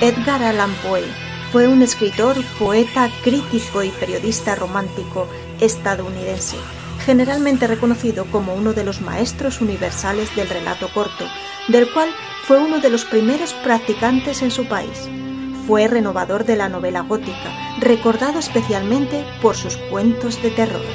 Edgar Allan Poe fue un escritor, poeta, crítico y periodista romántico estadounidense, generalmente reconocido como uno de los maestros universales del relato corto, del cual fue uno de los primeros practicantes en su país. Fue renovador de la novela gótica, recordado especialmente por sus cuentos de terror.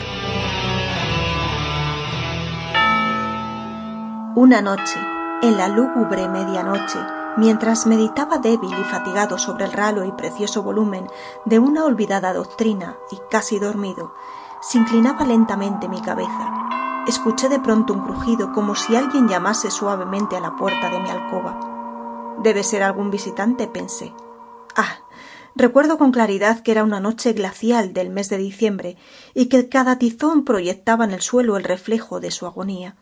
Una noche, en la lúgubre medianoche, Mientras meditaba débil y fatigado sobre el ralo y precioso volumen de una olvidada doctrina y casi dormido, se inclinaba lentamente mi cabeza. Escuché de pronto un crujido como si alguien llamase suavemente a la puerta de mi alcoba. Debe ser algún visitante, pensé. Ah, recuerdo con claridad que era una noche glacial del mes de diciembre y que cada tizón proyectaba en el suelo el reflejo de su agonía.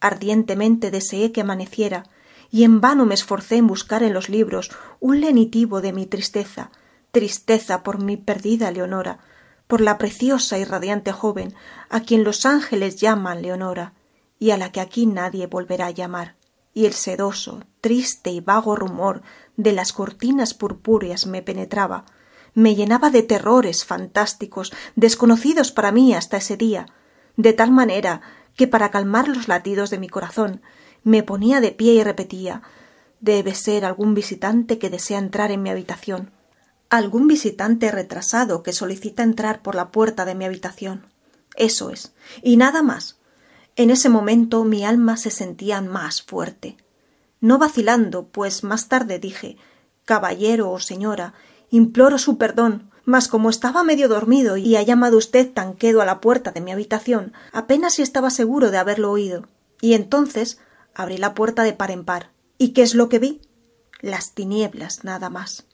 Ardientemente deseé que amaneciera, y en vano me esforcé en buscar en los libros un lenitivo de mi tristeza, tristeza por mi perdida Leonora, por la preciosa y radiante joven a quien los ángeles llaman Leonora, y a la que aquí nadie volverá a llamar, y el sedoso, triste y vago rumor de las cortinas purpúreas me penetraba, me llenaba de terrores fantásticos, desconocidos para mí hasta ese día, de tal manera que para calmar los latidos de mi corazón me ponía de pie y repetía Debe ser algún visitante que desea entrar en mi habitación. Algún visitante retrasado que solicita entrar por la puerta de mi habitación. Eso es. Y nada más. En ese momento mi alma se sentía más fuerte. No vacilando, pues más tarde dije Caballero o señora, imploro su perdón, mas como estaba medio dormido y ha llamado usted tan quedo a la puerta de mi habitación, apenas si estaba seguro de haberlo oído. Y entonces Abrí la puerta de par en par. ¿Y qué es lo que vi? Las tinieblas nada más.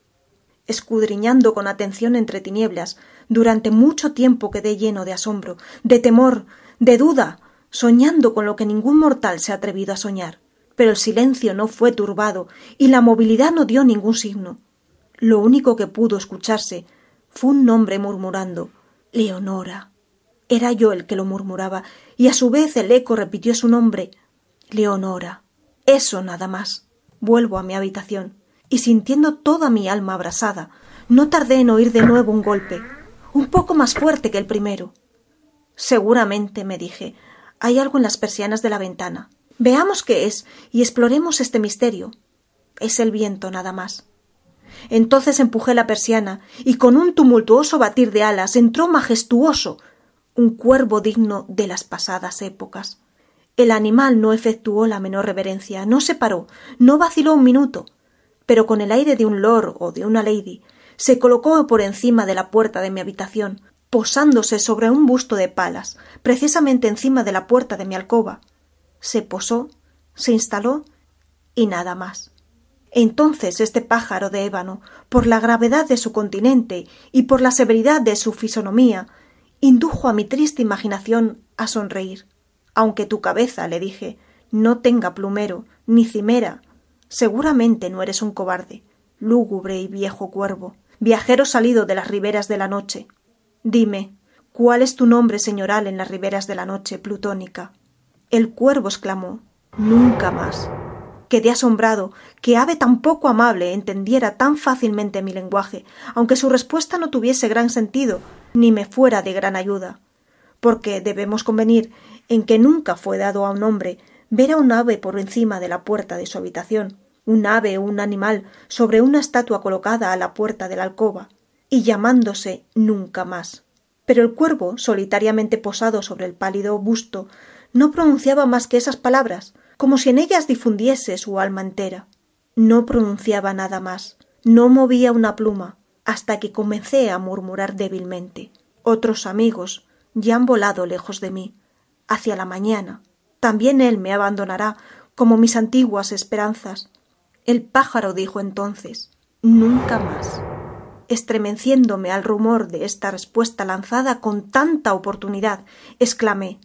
Escudriñando con atención entre tinieblas, durante mucho tiempo quedé lleno de asombro, de temor, de duda, soñando con lo que ningún mortal se ha atrevido a soñar. Pero el silencio no fue turbado y la movilidad no dio ningún signo. Lo único que pudo escucharse fue un nombre murmurando Leonora. Era yo el que lo murmuraba, y a su vez el eco repitió su nombre Leonora. Eso nada más. Vuelvo a mi habitación, y sintiendo toda mi alma abrasada, no tardé en oír de nuevo un golpe, un poco más fuerte que el primero. Seguramente, me dije, hay algo en las persianas de la ventana. Veamos qué es y exploremos este misterio. Es el viento nada más. Entonces empujé la persiana y con un tumultuoso batir de alas entró majestuoso un cuervo digno de las pasadas épocas. El animal no efectuó la menor reverencia, no se paró, no vaciló un minuto, pero con el aire de un lord o de una lady, se colocó por encima de la puerta de mi habitación, posándose sobre un busto de palas, precisamente encima de la puerta de mi alcoba. Se posó, se instaló y nada más. Entonces este pájaro de ébano, por la gravedad de su continente y por la severidad de su fisonomía, indujo a mi triste imaginación a sonreír. Aunque tu cabeza, le dije, no tenga plumero, ni cimera, seguramente no eres un cobarde, lúgubre y viejo cuervo, viajero salido de las riberas de la noche. Dime, ¿cuál es tu nombre señoral en las riberas de la noche plutónica? El cuervo exclamó, nunca más. Quedé asombrado que ave tan poco amable entendiera tan fácilmente mi lenguaje, aunque su respuesta no tuviese gran sentido, ni me fuera de gran ayuda porque debemos convenir en que nunca fue dado a un hombre ver a un ave por encima de la puerta de su habitación, un ave o un animal sobre una estatua colocada a la puerta de la alcoba, y llamándose nunca más. Pero el cuervo, solitariamente posado sobre el pálido busto, no pronunciaba más que esas palabras, como si en ellas difundiese su alma entera. No pronunciaba nada más, no movía una pluma, hasta que comencé a murmurar débilmente. Otros amigos, ya han volado lejos de mí, hacia la mañana. También él me abandonará, como mis antiguas esperanzas. El pájaro dijo entonces, nunca más. Estremeciéndome al rumor de esta respuesta lanzada con tanta oportunidad, exclamé,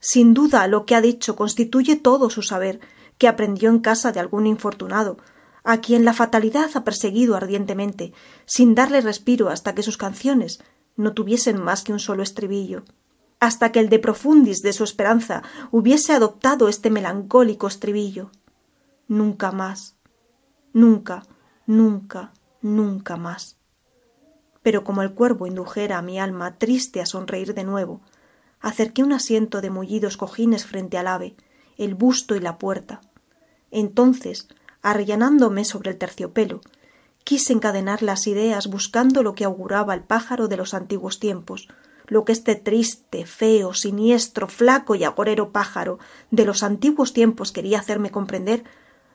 sin duda lo que ha dicho constituye todo su saber, que aprendió en casa de algún infortunado, a quien la fatalidad ha perseguido ardientemente, sin darle respiro hasta que sus canciones no tuviesen más que un solo estribillo hasta que el de profundis de su esperanza hubiese adoptado este melancólico estribillo. Nunca más, nunca, nunca, nunca más. Pero como el cuervo indujera a mi alma triste a sonreír de nuevo, acerqué un asiento de mullidos cojines frente al ave, el busto y la puerta. Entonces, arrellanándome sobre el terciopelo, Quise encadenar las ideas buscando lo que auguraba el pájaro de los antiguos tiempos, lo que este triste, feo, siniestro, flaco y agorero pájaro de los antiguos tiempos quería hacerme comprender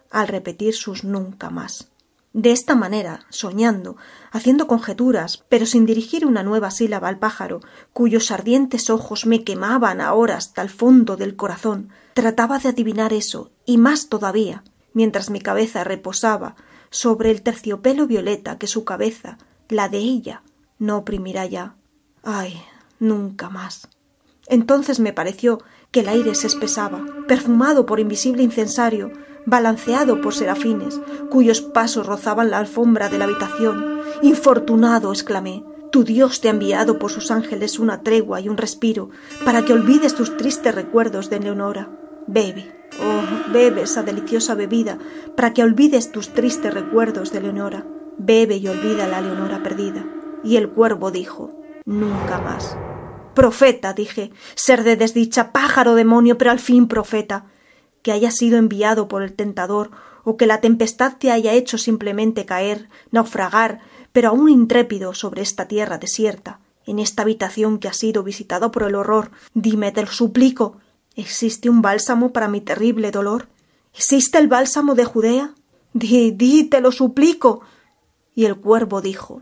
al repetir sus nunca más. De esta manera, soñando, haciendo conjeturas, pero sin dirigir una nueva sílaba al pájaro, cuyos ardientes ojos me quemaban ahora hasta el fondo del corazón, trataba de adivinar eso, y más todavía, mientras mi cabeza reposaba sobre el terciopelo violeta que su cabeza, la de ella, no oprimirá ya. Ay, nunca más. Entonces me pareció que el aire se espesaba, perfumado por invisible incensario, balanceado por serafines, cuyos pasos rozaban la alfombra de la habitación. Infortunado, exclamé, tu Dios te ha enviado por sus ángeles una tregua y un respiro para que olvides tus tristes recuerdos de Leonora. Bebe, Oh, bebe esa deliciosa bebida para que olvides tus tristes recuerdos de Leonora. Bebe y olvida la Leonora perdida. Y el cuervo dijo, nunca más. Profeta, dije, ser de desdicha, pájaro demonio, pero al fin profeta. Que haya sido enviado por el tentador, o que la tempestad te haya hecho simplemente caer, naufragar, pero aún intrépido sobre esta tierra desierta, en esta habitación que ha sido visitada por el horror, dime, te lo suplico, ¿Existe un bálsamo para mi terrible dolor? ¿Existe el bálsamo de Judea? Di, di, te lo suplico. Y el cuervo dijo,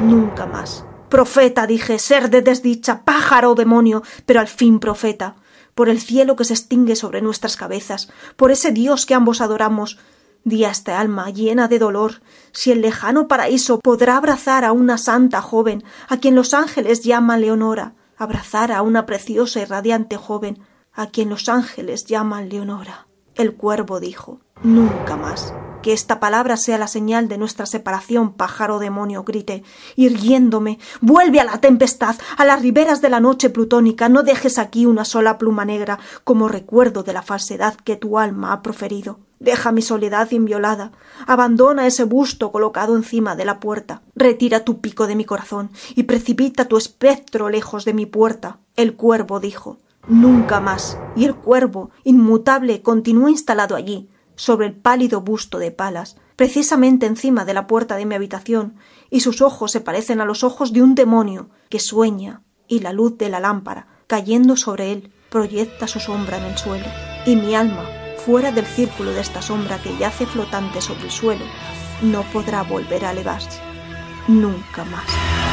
Nunca más. Profeta, dije, ser de desdicha, pájaro o demonio, pero al fin profeta, por el cielo que se extingue sobre nuestras cabezas, por ese Dios que ambos adoramos, di a esta alma llena de dolor, si el lejano paraíso podrá abrazar a una santa joven, a quien los ángeles llaman Leonora, abrazar a una preciosa y radiante joven, a quien los ángeles llaman Leonora. El cuervo dijo, Nunca más. Que esta palabra sea la señal de nuestra separación, pájaro demonio, grité, irguiéndome. Vuelve a la tempestad, a las riberas de la noche plutónica, no dejes aquí una sola pluma negra como recuerdo de la falsedad que tu alma ha proferido. Deja mi soledad inviolada, abandona ese busto colocado encima de la puerta, retira tu pico de mi corazón y precipita tu espectro lejos de mi puerta. El cuervo dijo, Nunca más. Y el cuervo, inmutable, continúa instalado allí, sobre el pálido busto de palas, precisamente encima de la puerta de mi habitación, y sus ojos se parecen a los ojos de un demonio que sueña, y la luz de la lámpara, cayendo sobre él, proyecta su sombra en el suelo, y mi alma, fuera del círculo de esta sombra que yace flotante sobre el suelo, no podrá volver a elevarse. Nunca más.